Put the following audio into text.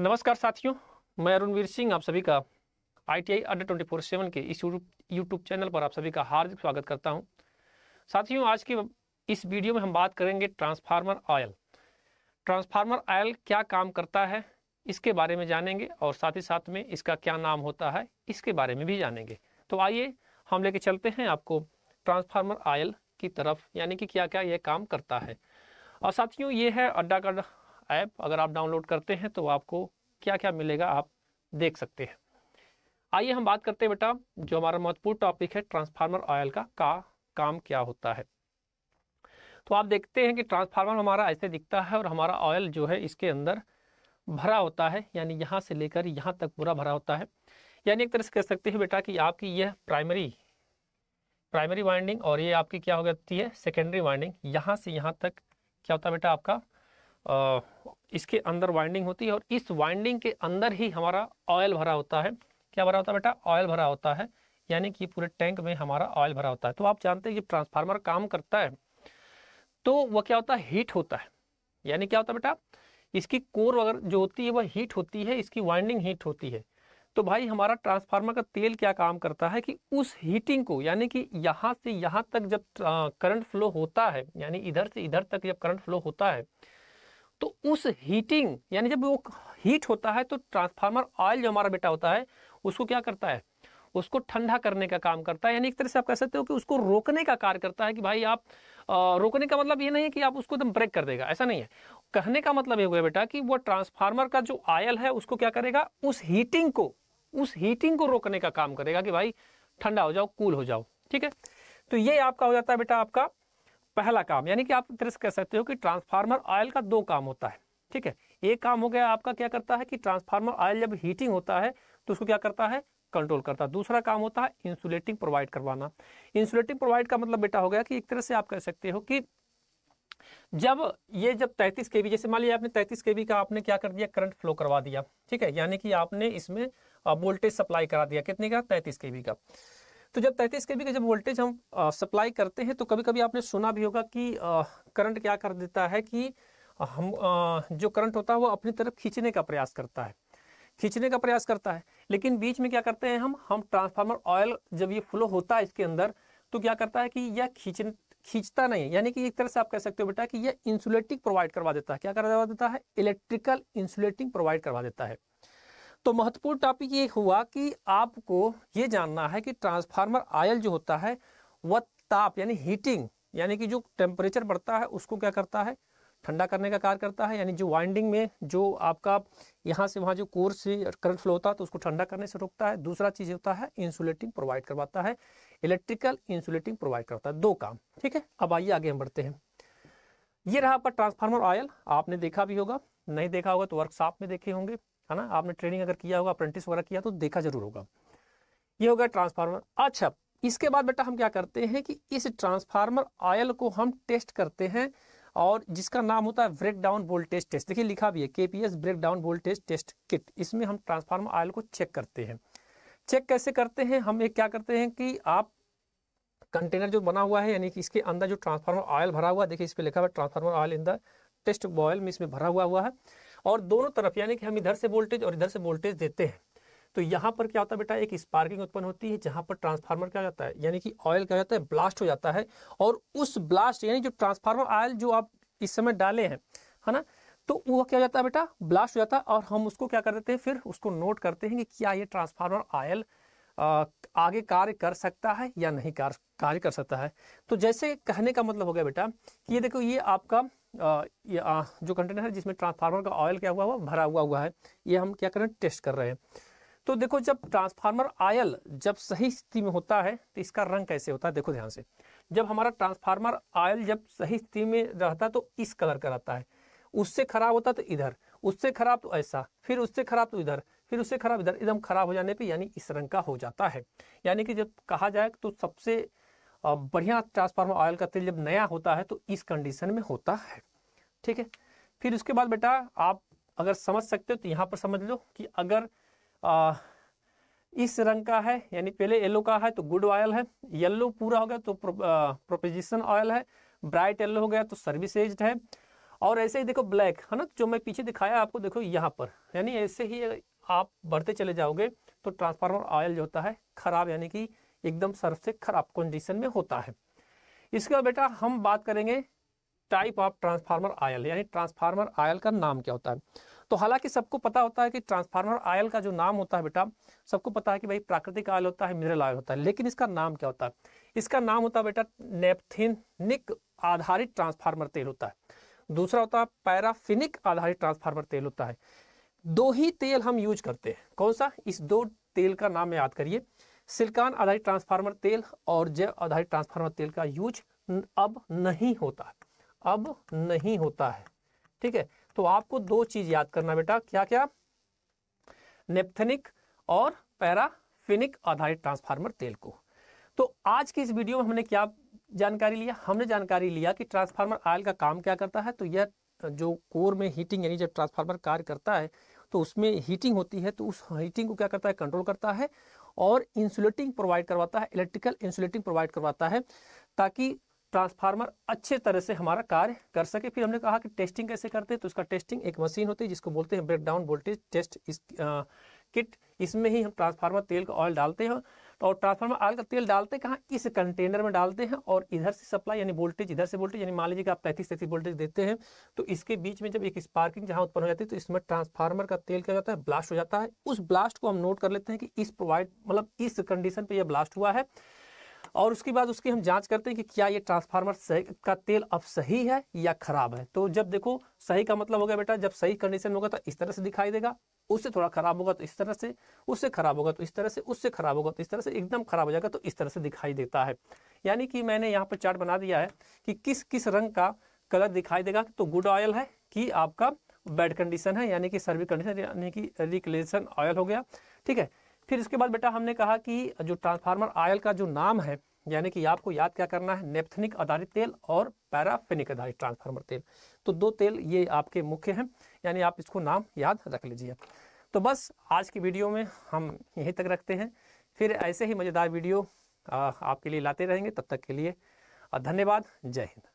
नमस्कार साथियों मैं अरुणवीर सिंह आप सभी का आई टी आई अड्डा ट्वेंटी फोर सेवन के इस यूट्यूब चैनल पर आप सभी का हार्दिक स्वागत करता हूं साथियों आज के इस वीडियो में हम बात करेंगे ट्रांसफार्मर ऑयल ट्रांसफार्मर ऑयल क्या काम करता है इसके बारे में जानेंगे और साथ ही साथ में इसका क्या नाम होता है इसके बारे में भी जानेंगे तो आइए हम लेके चलते हैं आपको ट्रांसफार्मर ऑयल की तरफ यानी कि क्या क्या यह काम करता है और साथियों ये है अड्डा का ऐप अगर आप डाउनलोड करते हैं तो आपको क्या क्या मिलेगा आप देख सकते हैं आइए हम बात करते हैं बेटा जो हमारा महत्वपूर्ण टॉपिक है ट्रांसफार्मर ऑयल का, का काम क्या होता है तो आप देखते हैं कि ट्रांसफार्मर हमारा ऐसे दिखता है और हमारा ऑयल जो है इसके अंदर भरा होता है यानी यहाँ से लेकर यहाँ तक पूरा भरा होता है यानी एक तरह से कह सकते हैं बेटा कि आपकी यह प्राइमरी प्राइमरी वाइंडिंग और ये आपकी क्या हो जाती है सेकेंडरी वाइंडिंग यहाँ से यहाँ तक क्या होता है बेटा आपका इसके अंदर वाइंडिंग होती है और इस वाइंडिंग के अंदर ही हमारा ऑयल भरा होता है क्या भरा होता है बेटा ऑयल भरा होता है यानी कि पूरे टैंक में हमारा ऑयल भरा होता है तो आप जानते हैं जब ट्रांसफार्मर काम करता है तो वह क्या होता है हीट होता है यानी क्या होता है बेटा इसकी कोर वगैरह जो होती है वह हीट होती है इसकी वाइंडिंग हीट होती है तो भाई हमारा ट्रांसफार्मर का तेल क्या काम करता है कि उस हीटिंग को यानी कि यहाँ से यहाँ तक जब करंट फ्लो होता है यानी इधर से इधर तक जब करंट फ्लो होता है तो उस हीटिंग यानी जब वो हीट होता है तो ट्रांसफार्मर ऑयल जो हमारा बेटा होता है उसको क्या करता है उसको ठंडा करने का काम करता है यानी एक तरह से आप कह सकते हो कि उसको रोकने का कार्य करता है कि भाई आप आ, रोकने का मतलब ये नहीं है कि आप उसको एकदम ब्रेक कर देगा ऐसा नहीं है कहने का मतलब ये हुआ बेटा कि वो ट्रांसफार्मर का जो आयल है उसको क्या करेगा उस हीटिंग को उस हीटिंग को रोकने का काम करेगा कि भाई ठंडा हो जाओ कूल हो जाओ ठीक है तो ये आपका हो जाता है बेटा आपका पहला काम यानी कि आप एक कह सकते हो कि ट्रांसफार्मर ऑयल का दो काम होता है ठीक है एक काम हो गया आपका क्या करता है कि ट्रांसफार्मर ऑयल जब हीटिंग होता है तो उसको क्या करता है कंट्रोल करता है दूसरा काम होता है इंसुलेटिंग प्रोवाइड करवाना इंसुलेटिंग प्रोवाइड का मतलब बेटा हो गया कि एक तरह से आप कह सकते हो कि जब ये जब 33 के जैसे मान लिया आपने 33 के का आपने क्या कर दिया करंट फ्लो करवा दिया ठीक है यानी कि आपने इसमें वोल्टेज सप्लाई करा दिया कितने का 33 के का तो जब तैंतीस के बी का जब वोल्टेज हम सप्लाई करते हैं तो कभी कभी आपने सुना भी होगा कि करंट क्या कर देता है कि हम जो करंट होता है वो अपनी तरफ खींचने का प्रयास करता है खींचने का प्रयास करता है लेकिन बीच में क्या करते हैं हम हम ट्रांसफार्मर ऑयल जब ये फ्लो होता है इसके अंदर तो क्या करता है कि यह खींच खींचता नहीं है यानी कि एक तरह से आप कह सकते हो बेटा कि यह इंसुलेटिंग प्रोवाइड करवा देता है क्या करवा देता है इलेक्ट्रिकल इंसुलेटिंग प्रोवाइड करवा देता है तो महत्वपूर्ण टॉपिक ये हुआ कि आपको ये जानना है कि ट्रांसफार्मर आयल जो होता है वह ताप यानी हीटिंग यानी कि जो टेम्परेचर बढ़ता है उसको क्या करता है ठंडा करने का कार्य करता है यानी जो वाइंडिंग में जो आपका यहाँ से वहाँ जो कोर से करंट फ्लो होता है तो उसको ठंडा करने से रोकता है दूसरा चीज़ होता है इंसुलेटिंग प्रोवाइड करवाता है इलेक्ट्रिकल इंसुलेटिंग प्रोवाइड करता है दो काम ठीक है अब आइए आगे हम बढ़ते हैं ये रहा आपका ट्रांसफार्मर ऑयल आपने देखा भी होगा नहीं देखा होगा तो वर्कशॉप में देखे होंगे है ना आपने ट्रेनिंग अगर किया होगा अप्रेंटिस वगैरह किया तो देखा जरूर होगा ये हो गया ट्रांसफार्मर अच्छा इसके बाद बेटा हम क्या करते हैं कि इस ट्रांसफार्मर आयल को हम टेस्ट करते हैं और जिसका नाम होता है ब्रेक डाउन वोल्टेज टेस्ट देखिए लिखा भी है K P S breakdown voltage test kit इसमें हम ट्रांसफार्मर आयल को चेक करते हैं चेक कैसे करते हैं हम एक क्या करते हैं कि आप कंटेनर जो बना हुआ है यानी कि इसके अंदर जो ट्रांसफार्मर ऑयल भरा हुआ देखिए इस पर लिखा हुआ transformer oil in the test boil में इसमें भरा हुआ हुआ है और दोनों तरफ यानी कि हम इधर से वोल्टेज और इधर से वोल्टेज देते हैं तो यहाँ पर क्या होता है बेटा एक स्पार्किंग उत्पन्न होती है जहाँ पर ट्रांसफार्मर क्या जाता है यानी कि ऑयल क्या जाता है ब्लास्ट हो जाता है और उस ब्लास्ट यानी जो ट्रांसफार्मर ऑयल जो आप इस समय डाले हैं है ना तो वह क्या हो जाता है बेटा ब्लास्ट हो जाता है और हम उसको क्या कर देते हैं फिर उसको नोट करते हैं कि क्या ये ट्रांसफार्मर ऑयल आगे कार्य कर सकता है या नहीं कार्य कार्य कर सकता है तो जैसे कहने का मतलब हो गया बेटा कि ये देखो ये आपका ये जो कंटेनर है जिसमें ट्रांसफार्मर का ऑयल क्या हुआ हुआ भरा हुआ हुआ है ये हम क्या करें टेस्ट कर रहे हैं तो देखो जब ट्रांसफार्मर आयल जब सही स्थिति में होता है तो इसका रंग कैसे होता है देखो ध्यान से जब हमारा ट्रांसफार्मर आयल जब सही स्थिति में रहता है तो इस कलर का रहता है उससे खराब होता तो इधर उससे खराब तो ऐसा फिर उससे खराब तो इधर फिर उससे खराब इधर एकदम खराब हो जाने पे यानी इस रंग का हो जाता है यानी कि जब कहा जाए तो सबसे बढ़िया ट्रांसफार्मर ऑयल का तेल जब नया होता है तो इस कंडीशन में होता है ठीक है फिर उसके बाद बेटा आप अगर समझ सकते हो तो यहाँ पर समझ लो कि अगर आ, इस रंग का है यानी पहले येलो का है तो गुड ऑयल है येलो पूरा हो गया तो प्रो, प्रोपोजिशन ऑयल है ब्राइट येलो हो गया तो सर्विस एज्ड है और ऐसे ही देखो ब्लैक है ना जो मैं पीछे दिखाया आपको देखो यहाँ पर यानी ऐसे ही आप बढ़ते चले जाओगे तो ट्रांसफार्मर ऑयल जो होता है खराब यानी कि एकदम सर्फ से खराब कंडीशन में होता है इसके बाद बेटा हम बात करेंगे टाइप ऑफ ट्रांसफार्मर आयल यानी ट्रांसफार्मर आयल का नाम क्या होता है तो हालांकि सबको पता होता है कि ट्रांसफार्मर आयल का जो नाम होता है बेटा सबको पता है कि भाई प्राकृतिक आयल होता है मिनरल आयल होता है लेकिन इसका नाम क्या होता है इसका नाम होता है बेटा नेपथिनिक आधारित ट्रांसफार्मर तेल होता है दूसरा होता है पैराफिनिक आधारित ट्रांसफार्मर तेल होता है दो ही तेल हम यूज करते हैं कौन सा इस दो तेल का नाम याद करिए सिलिकॉन आधारित ट्रांसफार्मर तेल और जैव आधारित ट्रांसफार्मर तेल का यूज अब नहीं होता अब नहीं होता है ठीक है तो आपको दो चीज याद करना बेटा क्या क्या नेपथेनिक और पैराफिनिक आधारित ट्रांसफार्मर तेल को तो आज की इस वीडियो में हमने क्या जानकारी लिया हमने जानकारी लिया कि ट्रांसफार्मर ऑयल का काम क्या करता है तो यह जो कोर में हीटिंग यानी जब ट्रांसफार्मर कार्य करता है तो उसमें हीटिंग होती है तो उस हीटिंग को क्या करता है कंट्रोल करता है और इंसुलेटिंग प्रोवाइड करवाता है इलेक्ट्रिकल इंसुलेटिंग प्रोवाइड करवाता है ताकि ट्रांसफार्मर अच्छे तरह से हमारा कार्य कर सके फिर हमने कहा कि टेस्टिंग कैसे करते हैं तो उसका टेस्टिंग एक मशीन होती है जिसको बोलते हैं ब्रेकडाउन वोल्टेज टेस्ट इस आ, किट इसमें ही हम ट्रांसफार्मर तेल का ऑयल डालते हैं और ट्रांसफार्मर ऑयल का तेल डालते कहाँ इस कंटेनर में डालते हैं और इधर से सप्लाई यानी वोल्टेज इधर से वोल्टेज यानी मान लीजिए आप तैतीस तैतीस वोल्टेज देते हैं तो इसके बीच में जब एक स्पार्किंग जहाँ उत्पन्न हो जाती है तो इसमें ट्रांसफार्मर का तेल क्या जाता है ब्लास्ट हो जाता है उस ब्लास्ट को हम नोट कर लेते हैं कि इस प्रोवाइड मतलब इस कंडीशन पर यह ब्लास्ट हुआ है और उसके बाद उसकी हम जांच करते हैं कि क्या ये ट्रांसफार्मर सही का तेल अब सही है या खराब है तो जब देखो सही का मतलब हो गया बेटा जब सही कंडीशन में होगा तो इस तरह से दिखाई देगा उससे थोड़ा खराब होगा तो इस तरह से उससे खराब होगा तो इस तरह से उससे खराब होगा तो इस तरह से एकदम खराब हो जाएगा तो इस तरह से दिखाई देता है यानी कि मैंने यहाँ पर चार्ट बना दिया है कि किस किस रंग का कलर दिखाई देगा तो गुड ऑयल है कि आपका बैड कंडीशन है यानी कि सर्विस कंडीशन यानी कि रिक्लेशन ऑयल हो गया ठीक है फिर इसके बाद बेटा हमने कहा कि जो ट्रांसफार्मर आयल का जो नाम है यानी कि आपको याद क्या करना है नेप्थनिक आधारित तेल और पैराफिनिक आधारित ट्रांसफार्मर तेल तो दो तेल ये आपके मुख्य हैं यानी आप इसको नाम याद रख लीजिए तो बस आज की वीडियो में हम यहीं तक रखते हैं फिर ऐसे ही मज़ेदार वीडियो आपके लिए लाते रहेंगे तब तक के लिए धन्यवाद जय हिंद